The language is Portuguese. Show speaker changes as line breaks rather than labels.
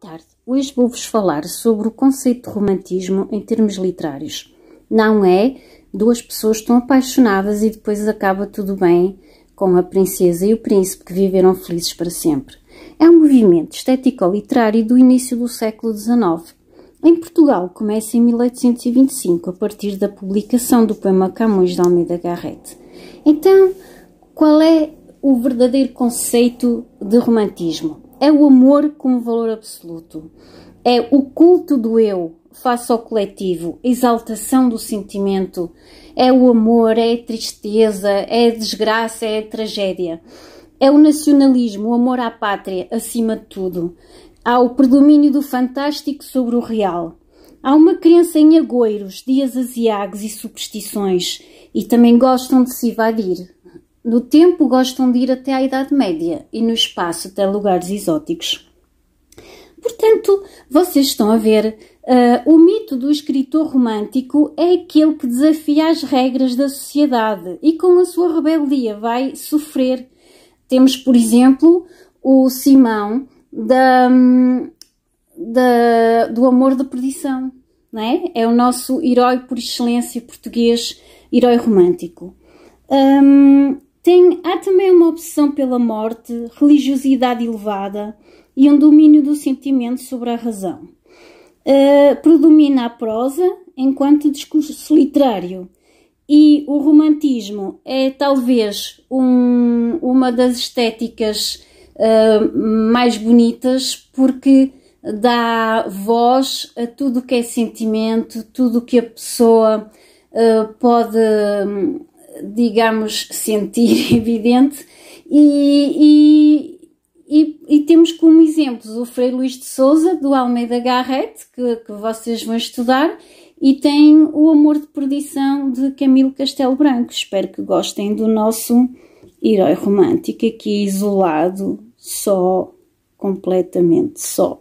tarde. Hoje vou-vos falar sobre o conceito de romantismo em termos literários. Não é duas pessoas estão apaixonadas e depois acaba tudo bem com a princesa e o príncipe que viveram felizes para sempre. É um movimento estético-literário do início do século XIX. Em Portugal começa em 1825, a partir da publicação do poema Camões de Almeida Garrett. Então, qual é o verdadeiro conceito de romantismo? é o amor como valor absoluto, é o culto do eu face ao coletivo, exaltação do sentimento, é o amor, é a tristeza, é a desgraça, é a tragédia. É o nacionalismo, o amor à pátria, acima de tudo. Há o predomínio do fantástico sobre o real. Há uma crença em agoiros, dias aziagues e superstições, e também gostam de se evadir, no tempo gostam de ir até à Idade Média e no espaço até lugares exóticos. Portanto, vocês estão a ver, uh, o mito do escritor romântico é aquele que desafia as regras da sociedade e com a sua rebeldia vai sofrer. Temos, por exemplo, o Simão da, da do Amor da Perdição. Não é? é o nosso herói por excelência português, herói romântico. Um, tem, há também uma obsessão pela morte, religiosidade elevada e um domínio do sentimento sobre a razão. Uh, predomina a prosa enquanto discurso literário e o romantismo é talvez um, uma das estéticas uh, mais bonitas porque dá voz a tudo o que é sentimento, tudo o que a pessoa uh, pode digamos, sentir evidente, e, e, e, e, temos como exemplos o Frei Luís de Souza, do Almeida Garrett, que, que vocês vão estudar, e tem O Amor de Perdição, de Camilo Castelo Branco. Espero que gostem do nosso herói romântico aqui isolado, só, completamente só.